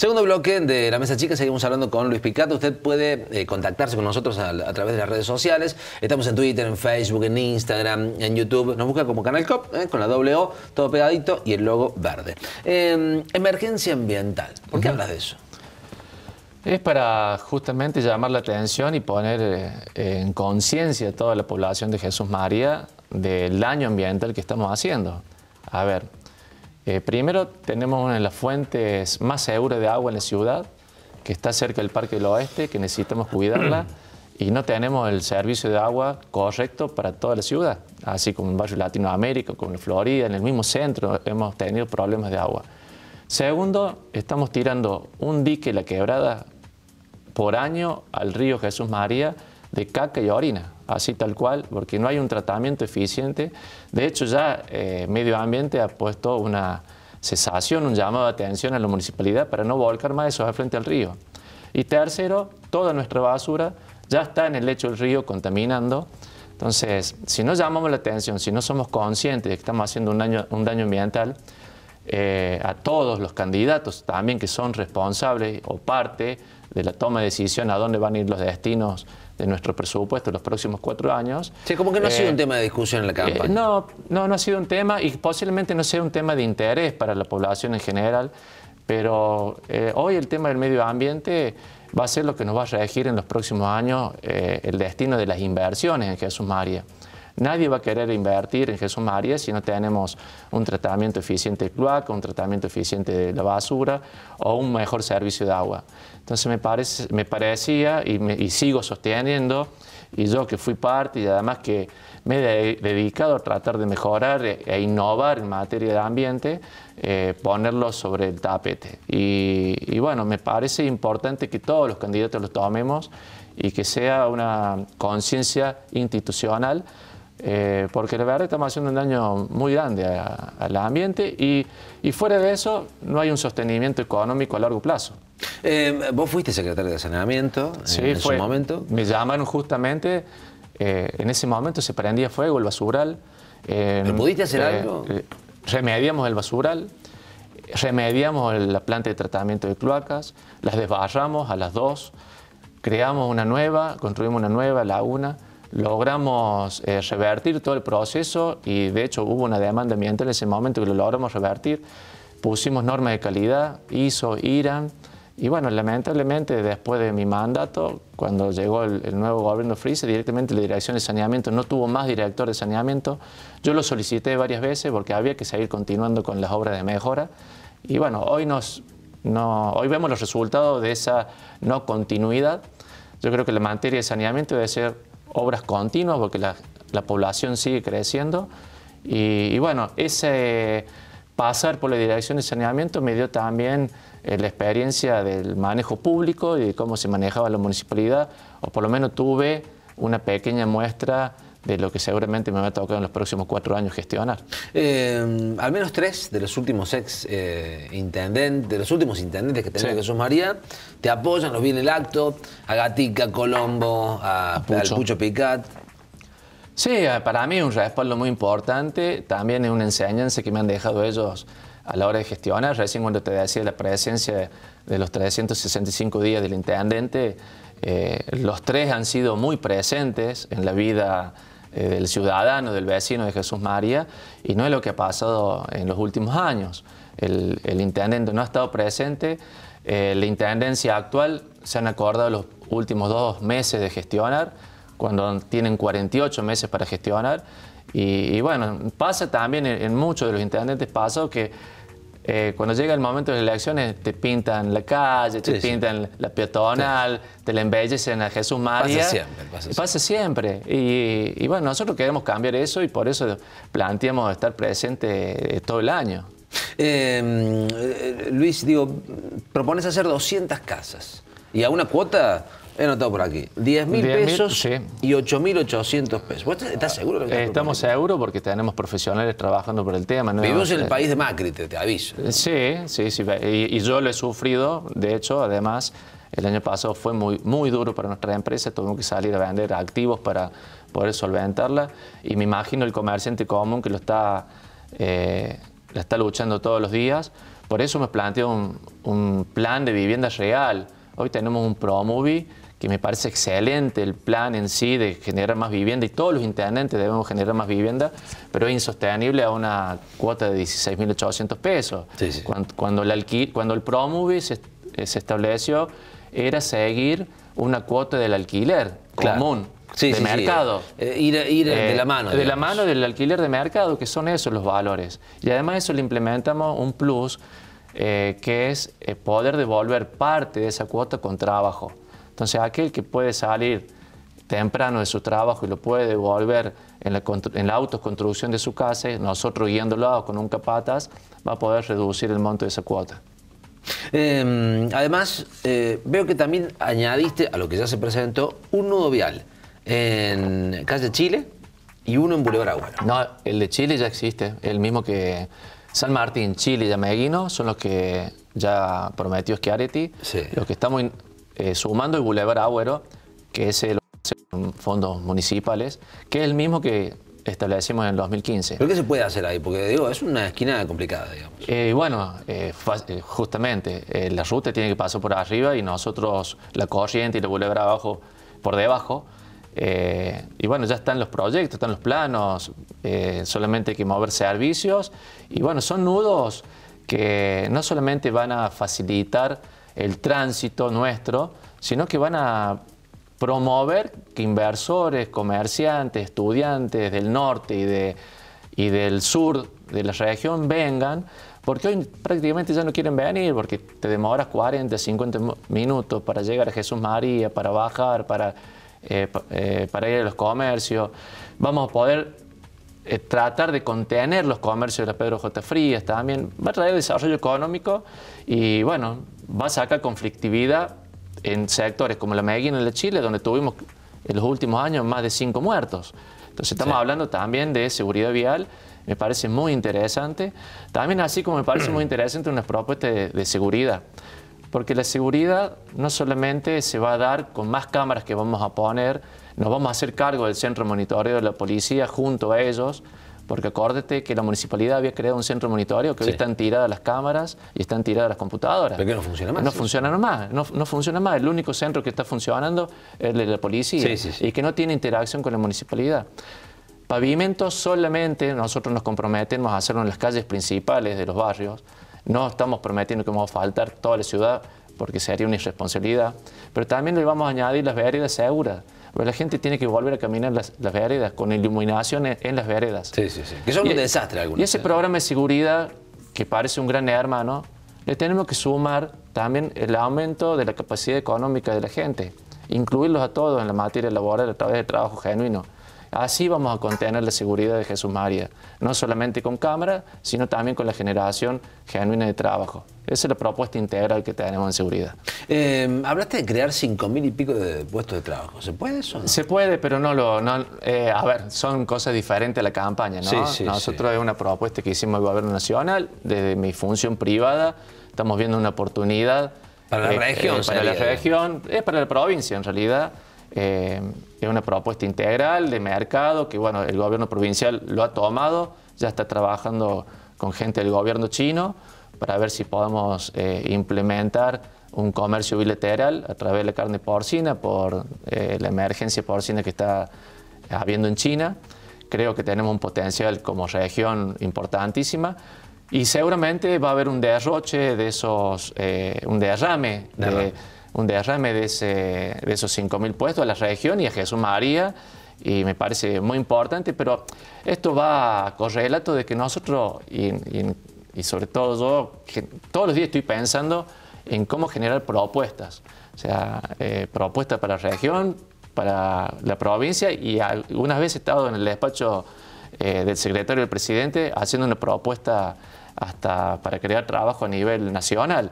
Segundo bloque de la mesa chica, seguimos hablando con Luis Picato. Usted puede eh, contactarse con nosotros a, través de las redes sociales. Estamos en Twitter, en Facebook, en Instagram, en YouTube. Nos busca como Canal Cop, eh, con la doble todo pegadito y el logo verde. Em, emergencia ambiental. ¿Por qué hablas de eso? Es para justamente llamar la atención y poner eh, en conciencia a toda la población de Jesús María del daño ambiental que estamos haciendo. A ver, eh, primero, tenemos una de las fuentes más seguras de agua en la ciudad, que está cerca del Parque del Oeste, que necesitamos cuidarla, y no tenemos el servicio de agua correcto para toda la ciudad, así como en barrio Latinoamérica, como en Florida, en el mismo centro hemos tenido problemas de agua. Segundo, estamos tirando un dique, la quebrada, por año al río Jesús María de caca y orina así tal cual, porque no hay un tratamiento eficiente. De hecho, ya eh, Medio Ambiente ha puesto una cesación, un llamado de atención a la municipalidad para no volcar más esos frente al río. Y tercero, toda nuestra basura ya está en el lecho del río contaminando. Entonces, si no llamamos la atención, si no somos conscientes de que estamos haciendo un daño, ambiental, eh, a todos los candidatos también que son responsables o parte de la toma de decisión a dónde van a ir los destinos de nuestro presupuesto en los próximos cuatro años. Sí, como que no ha sido eh, un tema de discusión en la eh, campaña. no, no, no ha sido un tema y posiblemente no sea un tema de interés para la población en general, pero eh, hoy el tema del medio ambiente va a ser lo que nos va a regir en los próximos años el destino de las inversiones en Jesús María. Nadie va a querer invertir en Jesús María si no tenemos un tratamiento eficiente de cloaca, un tratamiento eficiente de la basura o un mejor servicio de agua. Entonces me, parece, me parecía y, sigo sosteniendo, y yo que fui parte y además que me he dedicado a tratar de mejorar e, e innovar en materia de ambiente, eh, ponerlo sobre el tapete. Y, y, bueno, me parece importante que todos los candidatos lo tomemos y que sea una conciencia institucional eh, porque la verdad estamos haciendo un daño muy grande al ambiente y, fuera de eso no hay un sostenimiento económico a largo plazo. Em, vos fuiste secretario de saneamiento en ese momento. Me llamaron justamente, eh, en ese momento se prendía fuego el basural. ¿No em, pudiste hacer eh, algo? Remediamos el basural, remediamos la planta de tratamiento de cloacas, las desbarramos a las dos, creamos una nueva, construimos una nueva la una logramos eh, revertir todo el proceso y de hecho hubo una demanda ambiental en ese momento que lo logramos revertir. Pusimos normas de calidad, ISO, IRAN. Y bueno, lamentablemente después de mi mandato, cuando llegó el, nuevo gobierno Freeze, directamente la dirección de saneamiento no tuvo más director de saneamiento. Yo lo solicité varias veces porque había que seguir continuando con las obras de mejora. Y bueno, hoy, nos, no, hoy vemos los resultados de esa no continuidad. Yo creo que la materia de saneamiento debe ser obras continuas porque la, población sigue creciendo. Y, bueno, ese pasar por la dirección de saneamiento me dio también eh, la experiencia del manejo público y de cómo se manejaba la municipalidad, o por lo menos tuve una pequeña muestra de lo que seguramente me va a tocar en los próximos cuatro años gestionar. Eh, al menos tres de los últimos ex eh, intendentes, de los últimos intendentes que tenía Jesús María, te apoyan, nos viene el acto, a Gatica, Colombo, a, al Picat. Sí, eh, para mí es un respaldo muy importante, también es una enseñanza que me han dejado ellos a la hora de gestionar. Recién cuando te decía la presencia de los 365 días del intendente, los tres han sido muy presentes en la vida eh, del ciudadano, del vecino de Jesús María, y no es lo que ha pasado en los últimos años. El, intendente no ha estado presente, eh, la intendencia actual se han acordado los últimos dos meses de gestionar, cuando tienen 48 meses para gestionar, y, bueno, pasa también en, muchos de los intendentes pasa que eh, cuando llega el momento de las elecciones, te pintan la calle, te pintan la peatonal, te la embellecen a Jesús María. Pasa siempre. Pasa, siempre. Y, bueno, nosotros queremos cambiar eso y por eso planteamos estar presente eh, todo el año. Em, eh, Luis, digo, propones hacer 200 casas y a una cuota He notado por aquí. 10 pesos y 8.800 pesos. estás ah, seguro? Que Estamos seguros porque tenemos profesionales trabajando por el tema. Vivimos en el eh, país de Macri, te, aviso. Eh, sí, sí, sí. Y, yo lo he sufrido, de hecho, además, el año pasado fue muy, muy duro para nuestra empresa. Tuvimos que salir a vender activos para poder solventarla. Y me imagino el comerciante común que lo está, eh, está luchando todos los días. Por eso me planteo un, un plan de vivienda real Hoy tenemos un promovie que me parece excelente el plan en sí de generar más vivienda y todos los intendentes debemos generar más vivienda, pero es insostenible a una cuota de 16.800 pesos. Sí, sí. Cuando, el promovie se, estableció era seguir una cuota del alquiler común. de mercado. Eh, eh, ir, de eh, la mano. De la mano del alquiler de mercado, que son esos los valores. Y además eso le implementamos un plus eh, que es eh, poder devolver parte de esa cuota con trabajo. Entonces, aquel que puede salir temprano de su trabajo y lo puede devolver en la, en autoconstrucción de su casa, nosotros guiándolo con un capataz, va a poder reducir el monto de esa cuota. Em, además, eh, veo que también añadiste a lo que ya se presentó un nudo vial en calle Chile y uno en Boulevard Agua. No, el de Chile ya existe, el mismo que San Martín, Chile y Ameguino son los que ya prometió Schiaretti. Los que estamos eh, sumando y Boulevard Agüero, que es el fondos municipales, que es el mismo que establecimos en el 2015. ¿Pero qué se puede hacer ahí? Porque digo, es una esquina complicada, digamos. Eh, bueno, eh, justamente, la ruta tiene que pasar por arriba y nosotros, la corriente y la Boulevard abajo, por debajo, eh, y bueno, ya están los proyectos, están los planos, eh, solamente hay que mover servicios. Y bueno, son nudos que no solamente van a facilitar el tránsito nuestro, sino que van a promover que inversores, comerciantes, estudiantes del norte y, de, y del sur de la región vengan, porque hoy prácticamente ya no quieren venir, porque te demoras 40, 50 minutos para llegar a Jesús María, para bajar, para eh, eh, para ir a los comercios. Vamos a poder eh, tratar de contener los comercios de la Pedro J. Frías también. Va a traer desarrollo económico y, bueno, va a sacar conflictividad en sectores como la Medellín en la Chile, donde tuvimos en los últimos años más de cinco muertos. Entonces estamos hablando también de seguridad vial, me parece muy interesante. También así como me parece muy interesante una propuesta de seguridad porque la seguridad no solamente se va a dar con más cámaras que vamos a poner, nos vamos a hacer cargo del centro monitoreo de la policía junto a ellos, porque acuérdate que la municipalidad había creado un centro monitoreo que hoy están tiradas las cámaras y están tiradas las computadoras. Pero que no funciona más. No funciona más, no, funciona más. El único centro que está funcionando es el de la policía y que no tiene interacción con la municipalidad. Pavimentos solamente, nosotros nos comprometemos a hacerlo en las calles principales de los barrios, no estamos prometiendo que vamos a faltar toda la ciudad porque sería una irresponsabilidad, pero también le vamos a añadir las veredas seguras. Porque la gente tiene que volver a caminar las, las veredas con iluminación en, las veredas. Sí, sí, sí. Que son un e- desastre algunos. Y ese ¿eh? programa de seguridad, que parece un gran hermano, le tenemos que sumar también el aumento de la capacidad económica de la gente, incluirlos a todos en la materia laboral a través de trabajo genuino. Así vamos a contener la seguridad de Jesús María, no solamente con cámara, sino también con la generación genuina de trabajo. Esa es la propuesta integral que tenemos en seguridad. Em, hablaste de crear mil y pico de puestos de trabajo. ¿Se puede eso? Se puede, pero no lo. Eh, a ver, son cosas diferentes a la campaña, ¿no? Sí, sí, Nosotros es una propuesta que hicimos el Gobierno Nacional, desde mi función privada, estamos viendo una oportunidad. Para la eh, región, eh, Para la región, es para la provincia en realidad. Em, es una propuesta integral de mercado que bueno, el gobierno provincial lo ha tomado, ya está trabajando con gente del gobierno chino para ver si podemos eh, implementar un comercio bilateral a través de la carne porcina por eh, la emergencia porcina que está habiendo en China. Creo que tenemos un potencial como región importantísima y seguramente va a haber un derroche de esos, eh, un derrame, derrame. De, un derrame de, esos 5.000 puestos a la región y a Jesús María, y me parece muy importante, pero esto va con relato de que nosotros, y, sobre todo yo, todos los días estoy pensando en cómo generar propuestas, o sea, eh, propuestas para la región, para la provincia, y algunas veces he estado en el despacho eh, del secretario del presidente haciendo una propuesta hasta para crear trabajo a nivel nacional.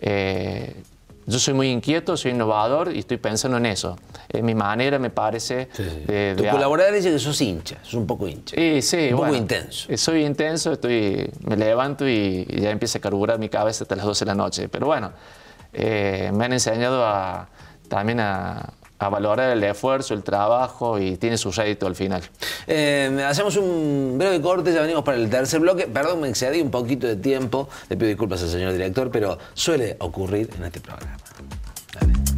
Eh, yo soy muy inquieto, soy innovador y estoy pensando en eso. Es mi manera me parece de... tu colaborador dice que sos hincha, sos un poco hincha. Sí, sí. Un poco intenso. Eh, soy intenso, estoy, me levanto y, ya empiezo a carburar mi cabeza hasta las 12 de la noche. Pero bueno, eh, me han enseñado a, también a, a valorar el esfuerzo, el trabajo y tiene su rédito al final. Eh, hacemos un breve corte, ya venimos para el tercer bloque. Perdón, me excedí un poquito de tiempo. Le pido disculpas al señor director, pero suele ocurrir en este programa. Dale.